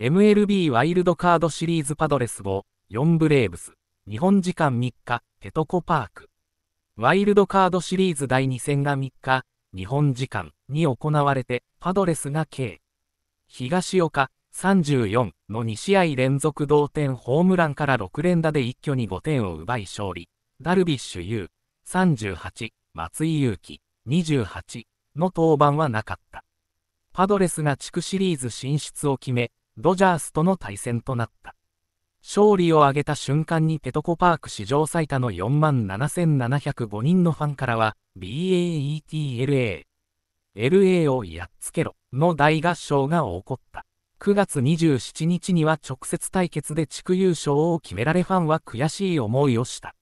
MLB ワイルドカードシリーズパドレスを4ブレーブス、日本時間3日、ペトコパーク。ワイルドカードシリーズ第2戦が3日、日本時間に行われて、パドレスが計、東岡34の2試合連続同点ホームランから6連打で一挙に5点を奪い勝利、ダルビッシュ有38、松井裕樹28の登板はなかった。パドレスが地区シリーズ進出を決め、ドジャースとの対戦となった。勝利を挙げた瞬間にペトコパーク史上最多の4万7705人のファンからは BAETLA LA をやっつけろの大合唱が起こった。9月27日には直接対決で地区優勝を決められファンは悔しい思いをした。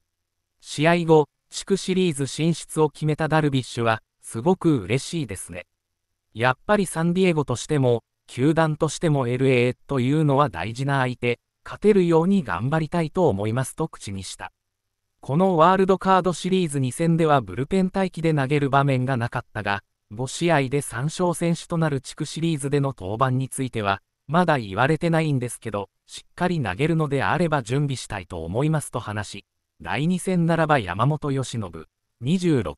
試合後、地区シリーズ進出を決めたダルビッシュは、すごく嬉しいですね。やっぱりサンディエゴとしても、球団としても LA というのは大事な相手、勝てるように頑張りたいと思いますと口にした。このワールドカードシリーズ2戦ではブルペン待機で投げる場面がなかったが、5試合で3勝選手となる地区シリーズでの登板については、まだ言われてないんですけど、しっかり投げるのであれば準備したいと思いますと話し、第2戦ならば山本由伸、26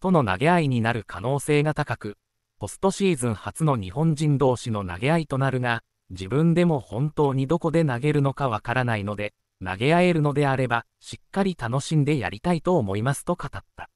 との投げ合いになる可能性が高く、ポストシーズン初の日本人同士の投げ合いとなるが、自分でも本当にどこで投げるのかわからないので、投げ合えるのであれば、しっかり楽しんでやりたいと思いますと語った。